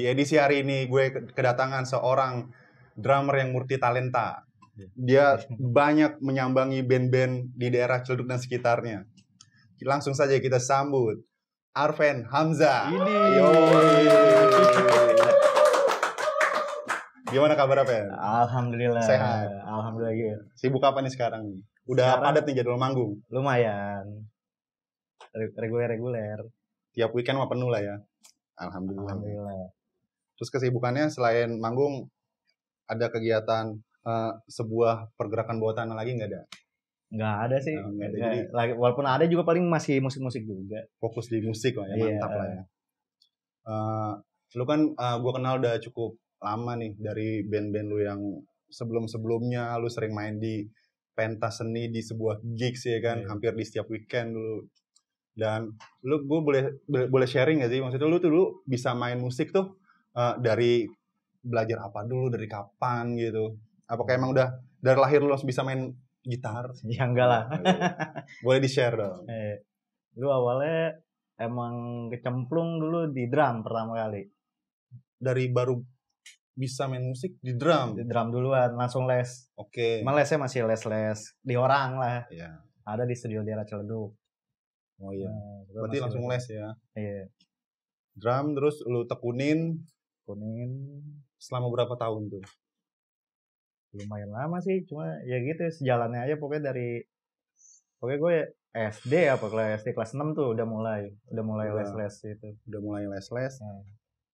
Di edisi hari ini gue kedatangan seorang drummer yang murti talenta. Iya. Dia banyak menyambangi band-band di daerah Ciledug dan sekitarnya. Langsung saja kita sambut Arven Hamza. Ini. Yo. Gimana kabar Arven? Alhamdulillah. Sehat. Alhamdulillah. Gitu. Sibuk apa nih sekarang? Udah sekarang, padat nih jadwal manggung? Lumayan. Reguler-reguler. Tiap weekend mah penuh lah ya. Alhamdulillah. Alhamdulillah. Terus kesibukannya selain manggung ada kegiatan uh, sebuah pergerakan bawah tanah lagi nggak ada? Nggak ada sih. Nah, nggak ada. jadi, lagi, walaupun ada juga paling masih musik-musik juga. Fokus di musik lah ya, yeah. mantap lah ya. Uh, lu kan uh, eh, gue kenal udah cukup lama nih dari band-band lu yang sebelum-sebelumnya lu sering main di pentas seni di sebuah gigs ya kan, yeah. hampir di setiap weekend lu Dan lu gue boleh boleh sharing gak sih maksudnya lu tuh lu bisa main musik tuh uh, dari belajar apa dulu dari kapan gitu apakah emang udah dari lahir lu langsung bisa main gitar ya enggak lah boleh di share dong eh, lu awalnya emang kecemplung dulu di drum pertama kali dari baru bisa main musik di drum di drum duluan langsung les oke okay. emang lesnya masih les les di orang lah ya. ada di studio daerah dulu oh iya nah, berarti langsung les ya iya drum terus lu tekunin kuning selama berapa tahun tuh? Lumayan lama sih, cuma ya gitu sejalannya aja pokoknya dari pokoknya gue SD apa kelas SD kelas 6 tuh udah mulai udah mulai les-les itu. Udah mulai les-les. Nah.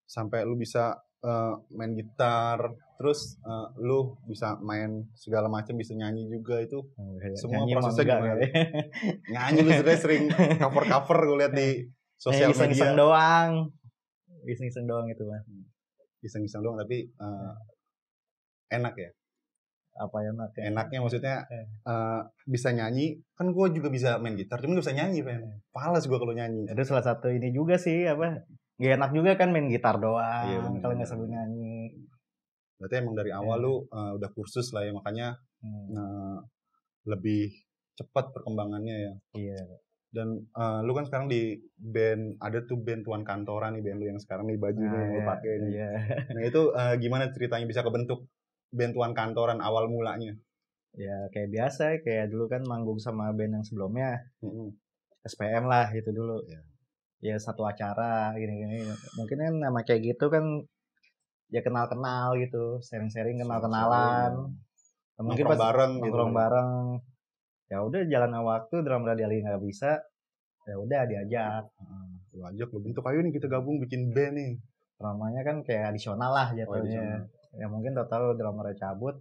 Sampai lu bisa uh, main gitar, terus uh, lu bisa main segala macam, bisa nyanyi juga itu. Oh, iya. Semua nyanyi prosesnya gimana? Ya. nyanyi lu sering sering cover-cover gue lihat di sosial media. Iseng-iseng doang. Iseng-iseng doang itu mah. Hmm iseng-iseng doang tapi uh, enak ya apa enak ya? enaknya maksudnya eh. uh, bisa nyanyi kan gue juga bisa main gitar cuman gak bisa nyanyi pengen pales eh. gue kalau nyanyi ada salah satu ini juga sih apa gak enak juga kan main gitar doang iya, kalau nggak sambil nyanyi berarti emang dari awal eh. lu uh, udah kursus lah ya makanya hmm. uh, lebih cepat perkembangannya ya iya dan uh, lu kan sekarang di band ada tuh band tuan kantoran nih band lu yang sekarang nih baju nah, yang lu iya, pakai nih iya. nah itu uh, gimana ceritanya bisa kebentuk band tuan kantoran awal mulanya ya kayak biasa kayak dulu kan manggung sama band yang sebelumnya mm-hmm. SPM lah itu dulu yeah. ya satu acara gini-gini mungkin kan nama kayak gitu kan ya kenal-kenal gitu sering-sering kenal-kenalan mungkin pas bareng gitu. Ya. bareng ya udah jalan waktu drum lagi nggak bisa ya udah diajak hmm, lu ajak lu bentuk ayo nih kita gabung bikin band nih dramanya kan kayak adisional lah oh, jatuhnya oh, ya mungkin total drama cabut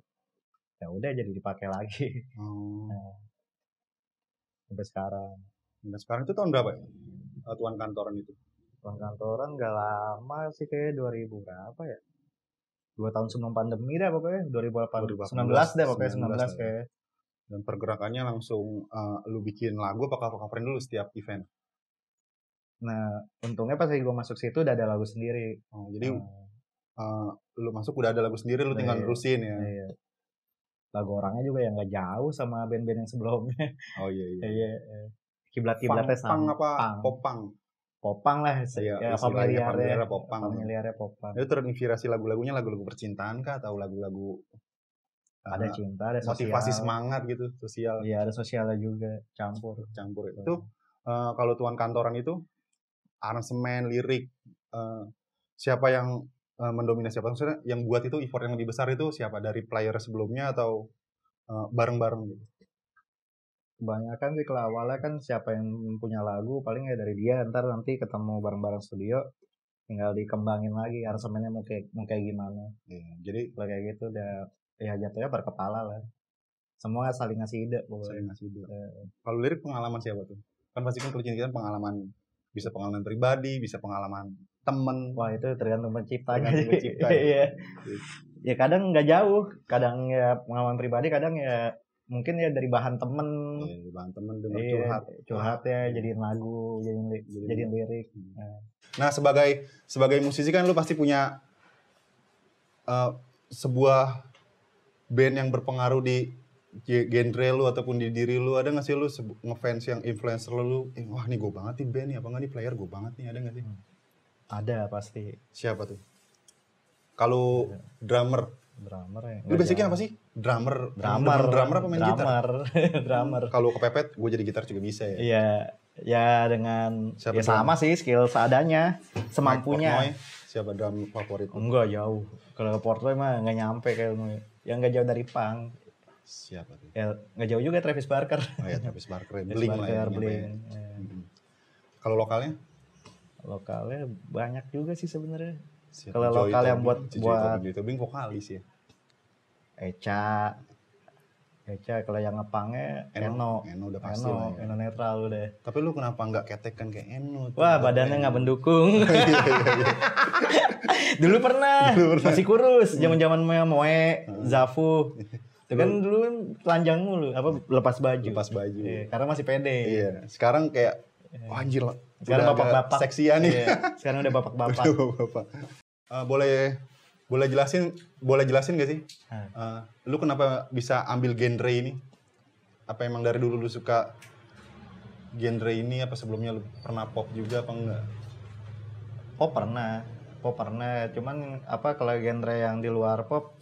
ya udah jadi dipakai lagi hmm. Nah. sampai sekarang sampai sekarang itu tahun berapa ya tuan kantoran itu tuan kantoran gak lama sih kayak 2000 berapa ya dua tahun sebelum pandemi deh pokoknya 2018 2019 deh pokoknya 19, 19 kayak dan pergerakannya langsung uh, lu bikin lagu apa cover coverin dulu setiap event nah untungnya pas lagi gue masuk situ udah ada lagu sendiri oh, jadi hmm. uh, lu masuk udah ada lagu sendiri lu tinggal iya, nerusin ya iya. lagu orangnya juga yang gak jauh sama band-band yang sebelumnya oh iya iya, iya, iya. kiblat kiblatnya sama pang apa pang. popang popang lah iya, ya, ya familiarnya ya. familiarnya popang ya. familiarnya popang itu terinspirasi lagu-lagunya lagu-lagu percintaan kah atau lagu-lagu ada cinta ada sosial. motivasi semangat gitu sosial iya ada sosialnya juga campur campur itu ya. uh, kalau tuan kantoran itu aransemen lirik uh, siapa yang uh, mendominasi apa maksudnya yang buat itu effort yang lebih besar itu siapa dari player sebelumnya atau uh, bareng-bareng gitu kebanyakan sih kalau awalnya kan siapa yang punya lagu paling ya dari dia ntar nanti ketemu bareng-bareng studio tinggal dikembangin lagi aransemennya mau kayak mau kayak gimana ya, jadi kayak gitu udah ya jatuhnya berkepala lah semua saling ngasih ide pokoknya. saling ngasih ide yeah. kalau lirik pengalaman siapa tuh kan pasti kan percintaan pengalaman bisa pengalaman pribadi bisa pengalaman temen wah itu tergantung pencipta pencipta ya. ya. Gitu. ya kadang nggak jauh kadang ya pengalaman pribadi kadang ya mungkin ya dari bahan temen ya, bahan temen dengan iya, curhat curhat ya iya. jadiin lagu jadiin li jadiin, jadiin lirik hmm. nah. nah sebagai sebagai musisi kan lu pasti punya uh, sebuah band yang berpengaruh di genre lu ataupun di diri lu ada gak sih lu ngefans yang influencer lu eh, wah nih gue banget nih band nih apa nggak nih player gue banget nih ada gak sih hmm. ada pasti siapa tuh kalau drummer drummer ya lu basicnya apa sih drummer drummer drummer apa main drummer. gitar drummer hmm, kalau kepepet gue jadi gitar juga bisa ya iya ya dengan siapa ya sama sih skill seadanya semampunya siapa drum favorit enggak jauh kalau ke Portnoy mah nggak nyampe kayak yang gak jauh dari punk siapa tuh ya nggak jauh juga Travis Barker oh ya Travis Barker Blink ya. Travis Barker, lah ya, Blink. Ya. ya. kalau lokalnya lokalnya banyak juga sih sebenarnya kalau lokal yang buat Cicu buat Tobing vokalis ya Eca Eca kalau yang ngepangnya Eno. Eno, Eno udah pasti Eno, lah ya. Eno netral udah. Tapi lu kenapa nggak ketekan kayak Eno? Tuh? Wah, badannya nggak mendukung. Oh, iya, iya, iya. dulu pernah, dulu pernah, masih kurus, hmm. zaman jaman moe, hmm. Zafu. Itu kan dulu kan telanjang mulu, apa lepas baju. Lepas baju. Iya, karena masih pede. Iya. Sekarang kayak oh, anjir lah. Sekarang bapak-bapak. Seksian ya nih. Iya. Sekarang udah bapak-bapak. bapak-bapak. Uh, boleh boleh jelasin boleh jelasin gak sih hmm. uh, lu kenapa bisa ambil genre ini apa emang dari dulu lu suka genre ini apa sebelumnya lu pernah pop juga apa enggak pop pernah pop pernah cuman apa kalau genre yang di luar pop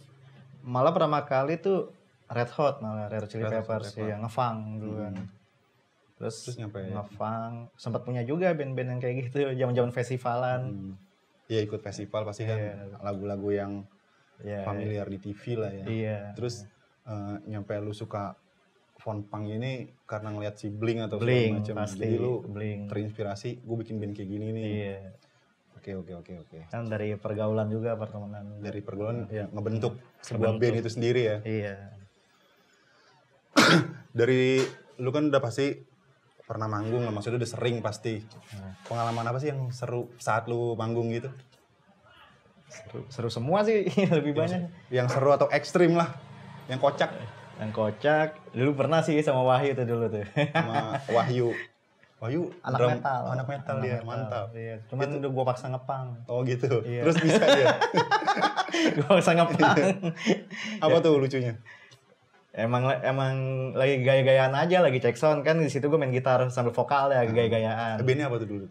malah pertama kali tuh Red Hot malah Red Chili pepper Peppers sih yang ngefang dulu kan hmm. terus, terus ngefang sempat punya juga band-band yang kayak gitu zaman-zaman festivalan hmm Iya ikut festival pasti kan iya. lagu-lagu yang yeah, iya. familiar yeah. di TV lah ya. Iya. Terus uh, nyampe lu suka font pang ini karena ngeliat si Bling atau Bling, segala macam. Jadi lu Bling. terinspirasi, gue bikin band kayak gini nih. Iya. Oke oke oke oke. Kan dari pergaulan juga pertemanan. Dari pergaulan ya, yeah. ngebentuk sebuah band itu sendiri ya. Iya. dari lu kan udah pasti pernah manggung lah maksudnya udah sering pasti hmm. pengalaman apa sih yang seru saat lu manggung gitu seru, seru semua sih lebih banyak yang seru atau ekstrim lah yang kocak yang kocak dulu pernah sih sama Wahyu tuh dulu tuh sama Wahyu Wahyu anak drum, metal anak metal dia metal. mantap iya. cuman itu gue paksa ngepang oh gitu iya. terus bisa dia gua paksa ngepang iya. apa tuh lucunya emang emang lagi gaya-gayaan aja lagi cek sound kan di situ gue main gitar sambil vokal ya hmm. gaya-gayaan eh, bandnya apa tuh dulu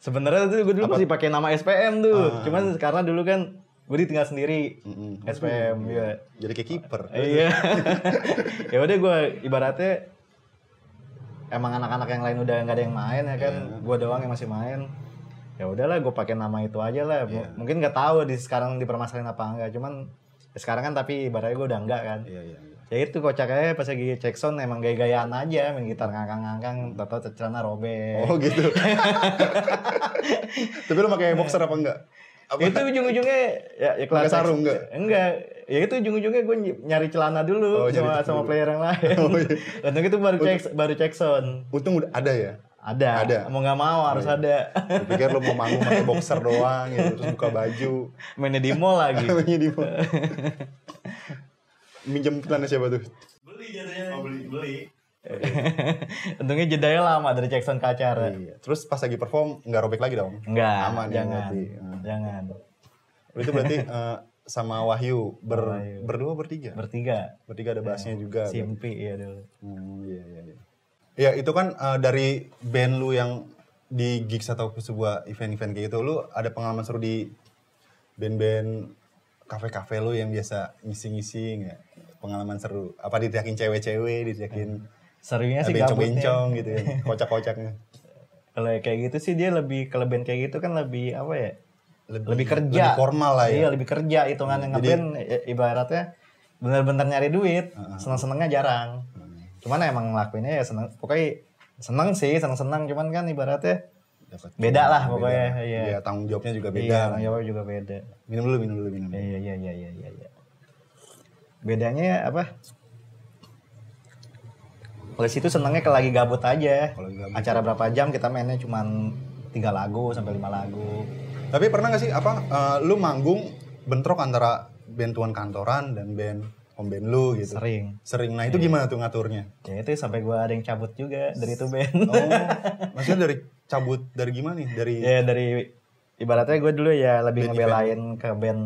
sebenarnya tuh gue dulu apa? masih pakai nama SPM tuh hmm. cuman karena dulu kan gue ditinggal sendiri -hmm. SPM -hmm. ya jadi kayak keeper. iya ya udah gue ibaratnya emang anak-anak yang lain udah nggak ada yang main ya kan yeah. gue doang yang masih main ya udahlah gue pakai nama itu aja lah yeah. mungkin nggak tahu di sekarang dipermasalahin apa enggak cuman ya sekarang kan tapi ibaratnya gue udah enggak kan yeah, yeah, yeah ya itu kocaknya pas lagi cek sound emang gaya-gayaan aja main gitar ngangkang-ngangkang tahu celana robek oh gitu tapi lu pakai boxer apa enggak apa? itu ujung-ujungnya ya, ya kelas sarung enggak enggak ya itu ujung-ujungnya gue nyari celana dulu oh, sama sama player yang lain oh, iya. untung itu baru cek baru cek sound untung udah ada ya ada. ada. Mau gak mau oh, harus iya. ada. Gue pikir lu mau manggung pakai boxer doang gitu terus buka baju. Mainnya di mall lagi. Mainnya di mall minjem plannya siapa tuh? Beli jadinya. Oh, beli, beli. Untungnya jedanya lama dari Jackson Kacar Iya. Terus pas lagi perform nggak robek lagi dong? Nggak. Aman ya, jangan. Ya, hmm. Jangan. Itu berarti uh, sama Wahyu ber Wahyu. berdua bertiga. Bertiga. Bertiga ada bassnya ya, juga. Simpi iya ya dulu. Hmm, iya iya iya. Ya itu kan uh, dari band lu yang di gigs atau sebuah event-event kayak gitu lu ada pengalaman seru di band-band kafe-kafe lo yang biasa ngisi-ngisi nggak pengalaman seru apa diteriakin cewek-cewek diteriakin serunya sih bencong-bencong gitu ya kocak-kocaknya kalau kayak gitu sih dia lebih kalau band kayak gitu kan lebih apa ya lebih, lebih kerja lebih formal lah ya iya lebih kerja hitungan hmm. ngapain ibaratnya bener-bener nyari duit uh -huh. seneng-senengnya jarang uh -huh. cuman emang ngelakuinnya ya seneng pokoknya seneng sih seneng-seneng cuman kan ibaratnya dapat beda lah pokoknya Iya. ya, tanggung jawabnya juga iya, beda iya, tanggung jawabnya juga beda minum dulu minum dulu minum iya iya iya iya iya, iya. bedanya ya, apa kalau situ senangnya kalau lagi gabut aja kalau gabut. acara berapa jam kita mainnya cuma tiga lagu sampai lima lagu tapi pernah gak sih apa uh, lu manggung bentrok antara band tuan kantoran dan band om band lu gitu. Sering. Sering. Nah itu iya. gimana tuh ngaturnya? Ya itu sampai gua ada yang cabut juga dari itu band. Oh, maksudnya dari cabut dari gimana nih? Dari Ya dari ibaratnya gue dulu ya lebih band ngebelain event. ke band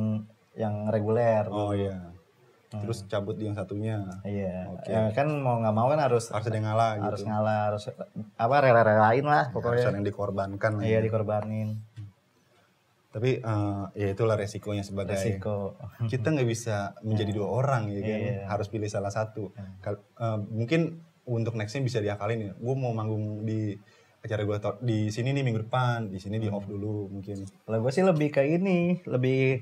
yang reguler. Oh iya. Hmm. Terus cabut yang satunya. Iya. Okay. Ya, eh, kan mau nggak mau kan harus harus ada yang ngalah gitu. Harus ngalah, harus apa rela-relain lah pokoknya. harus yang dikorbankan. Iya, ya. dikorbanin tapi uh, ya itulah resikonya sebagai Resiko. kita nggak bisa menjadi dua orang ya kan yeah. harus pilih salah satu yeah. Iya. uh, mungkin untuk nextnya bisa diakalin ya gue mau manggung di acara gue di sini nih minggu depan di sini di hmm. off dulu mungkin kalau gue sih lebih ke ini lebih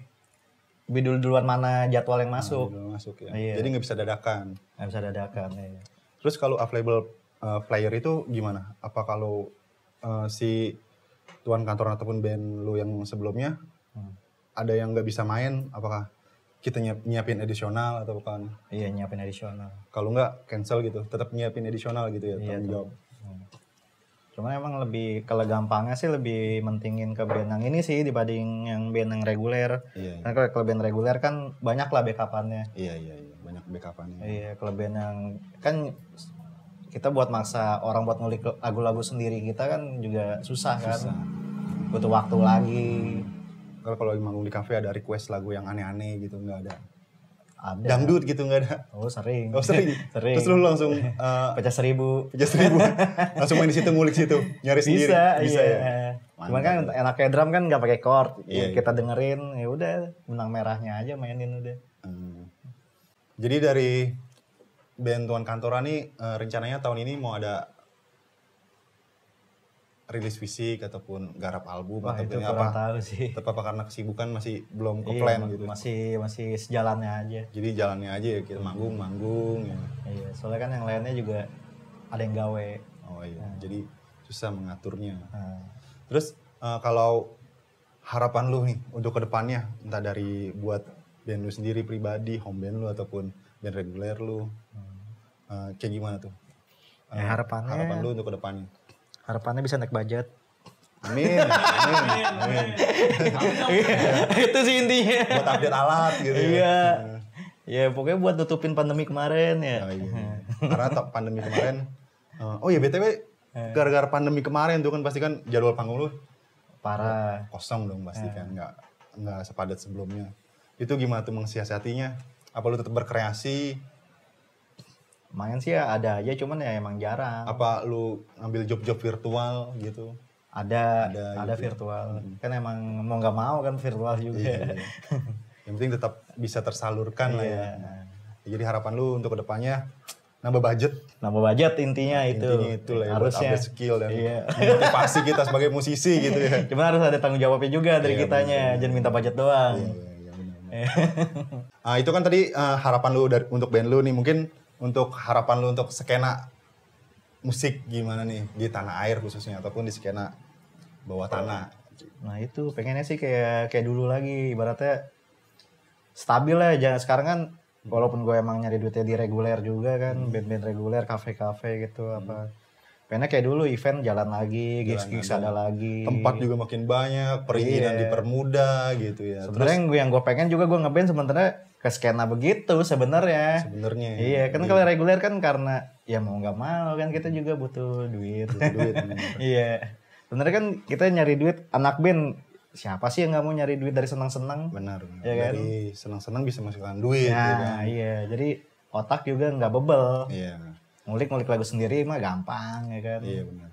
lebih dulu duluan mana jadwal yang masuk nah, masuk ya yeah. jadi nggak bisa dadakan nggak bisa dadakan yeah. terus kalau available uh, eh, player itu gimana apa kalau uh, si tuan kantor ataupun band lu yang sebelumnya hmm. ada yang nggak bisa main apakah kita nyiap, nyiapin additional atau bukan iya nyiapin additional kalau nggak cancel gitu tetap nyiapin additional gitu ya iya, tanggung jawab hmm. cuman emang lebih kalau gampangnya sih lebih mentingin ke band yang ini sih dibanding yang band yang reguler iya, iya. karena kalau, kalau band reguler kan banyak lah backupannya iya iya iya banyak backupannya iya kalau band yang kan kita buat maksa orang buat ngulik lagu-lagu sendiri kita kan juga susah, kan. susah. kan butuh waktu lagi kalau kalau emang di kafe ada request lagu yang aneh-aneh gitu nggak ada ada dangdut gitu nggak ada oh sering oh sering sering terus lu langsung uh, pecah seribu pecah seribu langsung main di situ ngulik situ nyari bisa, sendiri bisa iya. ya cuman kan enaknya drum kan nggak pakai chord iya, iya, kita dengerin ya udah benang merahnya aja mainin udah hmm. jadi dari band Tuan nih uh, rencananya tahun ini mau ada rilis fisik ataupun garap album Wah, atau itu apa tahu sih. Tetap apa karena kesibukan masih belum ke plan iya, gitu. Masih masih sejalannya aja. Jadi jalannya aja ya kita manggung manggung ya. Iya, soalnya kan yang lainnya juga ada yang gawe. Oh iya. Nah. Jadi susah mengaturnya. Nah. Terus uh, kalau harapan lu nih untuk kedepannya entah dari buat band lu sendiri pribadi, home band lu ataupun band reguler lu uh, kayak gimana tuh? Uh, ya, eh, harapannya harapan lu untuk ke depannya. Harapannya bisa naik budget. Amin. Amin. Amin. Iya. Itu sih intinya. Buat update alat gitu. Iya. Eh. Ya pokoknya buat tutupin pandemi kemarin ya. Oh, iya. Karena pandemi kemarin. oh iya BTW gara-gara pandemi kemarin tuh kan pasti kan jadwal panggung lu parah kosong dong pasti kan nggak nggak sepadat sebelumnya. Itu gimana tuh mengsiasatinya? Apa lu tetap berkreasi? Main sih ya ada aja cuman ya emang jarang. Apa lu ambil job-job virtual gitu? Ada, ada, ada gitu ya? virtual. Hmm. Kan emang mau nggak mau kan virtual juga. Iya, iya. Yang penting tetap bisa tersalurkan lah ya. ya. Jadi harapan lu untuk kedepannya nambah budget nambah budget intinya itu intinya itu lah ya, harusnya buat skill dan iya. motivasi kita sebagai musisi gitu ya cuman harus ada tanggung jawabnya juga dari iya, kitanya bener, jangan minta budget doang iya, iya, iya, bener, bener. Nah, itu kan tadi uh, harapan lu dari, untuk band lu nih mungkin untuk harapan lu untuk skena musik gimana nih di tanah air khususnya ataupun di skena bawah tanah nah itu pengennya sih kayak kayak dulu lagi ibaratnya stabil lah jangan sekarang kan walaupun gue emang nyari duitnya di reguler juga kan hmm. band-band reguler kafe-kafe gitu hmm. apa pengennya kayak dulu event jalan lagi, gigs-gigs ada lagi. Tempat juga makin banyak, perizinan yeah. dipermudah gitu ya. Sebenarnya gue yang gue pengen juga gue ngeband sementara ke skena begitu sebenarnya. Sebenarnya. Iya, kan iya. kalau reguler kan karena ya mau nggak mau kan kita juga butuh duit. Butuh duit. iya. Sebenarnya kan kita nyari duit anak band siapa sih yang nggak mau nyari duit dari senang-senang? Benar. Iya Ya kan? Dari senang-senang bisa masukkan duit. Nah, ya iya. Jadi otak juga nggak bebel. Iya ngulik-ngulik lagu sendiri mah gampang ya kan. Iya benar.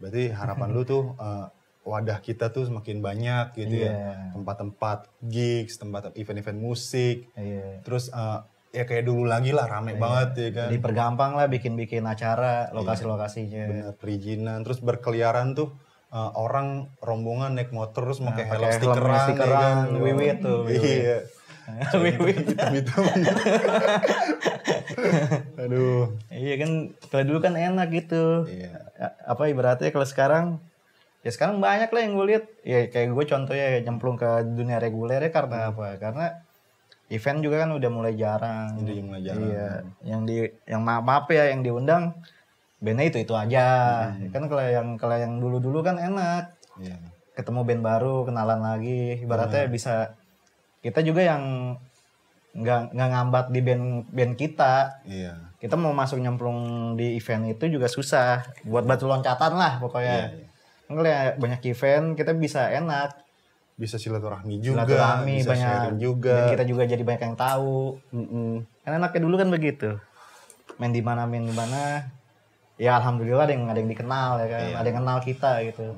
Berarti harapan lu tuh uh, wadah kita tuh semakin banyak gitu yeah. ya. Iya. Tempat-tempat gigs, tempat event-event musik. Yeah. Terus uh, ya kayak dulu lagi lah rame yeah. banget ya kan. Dipergampang lah bikin-bikin acara, iya. lokasi-lokasinya. Benar, perizinan. Terus berkeliaran tuh Uh, orang rombongan naik motor terus nah, pakai helm stikeran, stikeran ya kan? Oh. wiwi tuh. wiwi. Iya. wiwi Aduh. Iya kan kalau dulu kan enak gitu. Iya. Apa ibaratnya kalau sekarang ya sekarang banyak lah yang gue lihat ya kayak gue contohnya nyemplung ke dunia reguler ya karena hmm. apa karena event juga kan udah mulai jarang udah mulai jarang iya yang di yang maaf, maaf ya yang diundang bandnya itu itu aja hmm. kan kalau yang kalau yang dulu dulu kan enak Iya. ketemu band baru kenalan lagi ibaratnya hmm. bisa kita juga yang nggak nggak ngambat di band band kita iya kita mau masuk nyemplung di event itu juga susah buat batu loncatan lah pokoknya enggak iya, iya. yeah. banyak event kita bisa enak bisa silaturahmi juga silaturahmi bisa banyak juga dan kita juga jadi banyak yang tahu kan enaknya dulu kan begitu main di mana main di mana ya alhamdulillah ada yang ada yang dikenal ya kan yeah. ada yang kenal kita gitu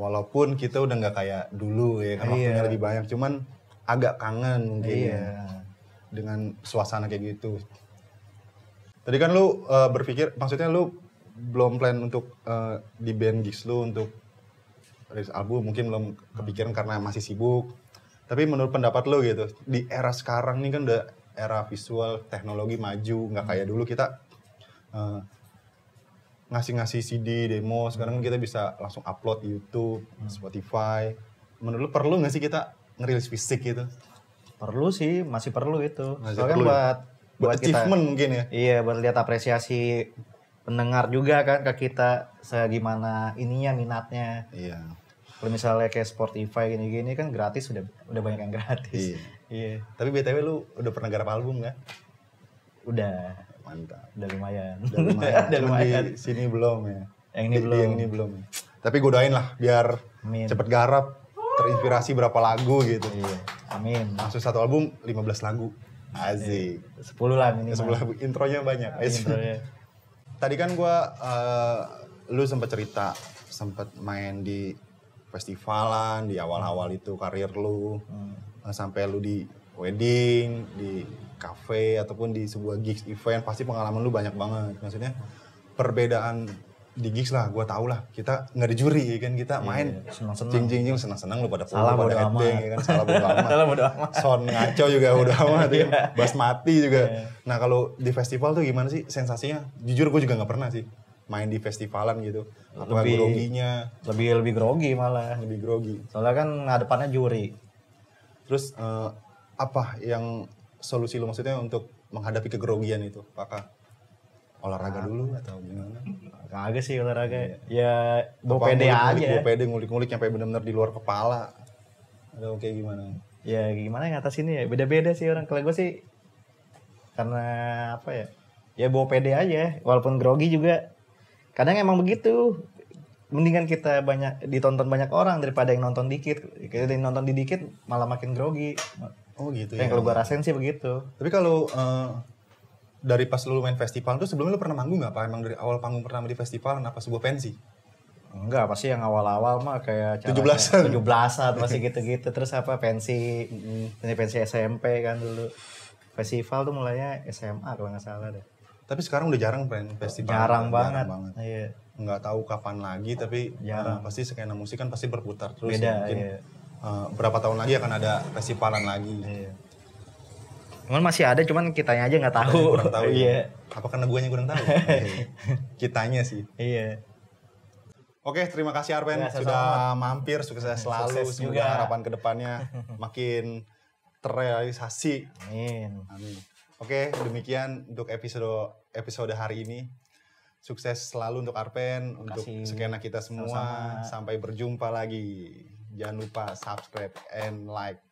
walaupun kita udah nggak kayak dulu ya kan waktunya iya. lebih banyak cuman agak kangen mungkin yeah. ya dengan suasana kayak gitu Tadi kan lu uh, berpikir, maksudnya lu belum plan untuk uh, di band gigs lu untuk rilis album mungkin belum kepikiran karena masih sibuk. Tapi menurut pendapat lu gitu, di era sekarang nih kan udah era visual, teknologi maju, nggak kayak dulu kita uh, ngasih-ngasih CD demo, sekarang kan kita bisa langsung upload YouTube, hmm. Spotify. Menurut lu perlu nggak sih kita ngerilis fisik gitu? Perlu sih, masih perlu itu. Masih Soalnya perlu. Ya? buat buat achievement kita, mungkin ya. Iya, buat lihat apresiasi pendengar juga kan ke kita segimana ininya minatnya. Iya. Kalau misalnya kayak Spotify gini-gini kan gratis udah udah banyak yang gratis. Iya. iya. Tapi BTW lu udah pernah garap album nggak? Kan? Udah. Mantap. Udah lumayan. Udah lumayan. udah lumayan. Di sini belum ya. Yang ini di, belum. yang ini belum. Ya. Tapi doain lah biar Amin. cepet garap terinspirasi berapa lagu gitu. Iya. Amin. Masuk satu album 15 lagu. Asik. Sepuluh lah minimal. Sepuluh intronya banyak. Iya, intronya. Tadi kan gue, uh, lu sempat cerita, sempat main di festivalan di awal-awal itu karir lu, hmm. Eh, sampai lu di wedding, di cafe ataupun di sebuah gigs event pasti pengalaman lu banyak banget. Maksudnya perbedaan di gigs lah gue tau lah kita nggak ada juri ya kan kita main senang -senang. yeah, cing senang senang lu pada pulang salah pada acting ya kan salah bodo amat salah bodo amat son ngaco juga udah amat ya iya. bas mati juga yeah. Iya. nah kalau di festival tuh gimana sih sensasinya jujur gue juga nggak pernah sih main di festivalan gitu apa lebih, groginya lebih lebih grogi malah lebih grogi soalnya kan ngadepannya juri terus uh, apa yang solusi lu maksudnya untuk menghadapi kegrogian itu apakah olahraga dulu atau gimana? Kagak sih olahraga. Iya. Ya, ya gue pede aja. Gue pede ngulik-ngulik sampai benar-benar di luar kepala. Atau kayak gimana? Ya gimana yang atas ini ya beda-beda sih orang kalau gue sih karena apa ya? Ya bawa pede aja walaupun grogi juga. Kadang emang begitu. Mendingan kita banyak ditonton banyak orang daripada yang nonton dikit. Kita yang nonton di dikit malah makin grogi. Oh gitu ya. Yang kalau gue rasain sih begitu. Tapi kalau uh, dari pas lu main festival tuh sebelumnya lu pernah manggung gak pak? Emang dari awal panggung pertama di festival kenapa sebuah pensi? Enggak, pasti yang awal-awal mah kayak tujuh belasan, tujuh belasan masih gitu-gitu. Terus apa pensi, ini mm, pensi SMP kan dulu. Festival tuh mulainya SMA kalau nggak salah deh. Tapi sekarang udah jarang brand festival. Jarang kan? banget. Jarang banget. Iya. Nggak tahu kapan lagi tapi jarang. Uh, pasti skena musik kan pasti berputar terus. Beda, mungkin iya. uh, berapa tahun lagi akan ada festivalan lagi. Iya. Cuman masih ada, cuman kitanya aja nggak tahu. Kurang tahu. Iya. iya. Apa karena guanya kurang tahu? Iya. kitanya sih. Iya. Oke, terima kasih Arven ya, sudah sama. mampir sukses selalu sukses semoga juga. harapan kedepannya makin terrealisasi. Amin. Amin. Oke, demikian untuk episode episode hari ini. Sukses selalu untuk Arpen untuk skena kita semua. Sampai berjumpa lagi. Jangan lupa subscribe and like.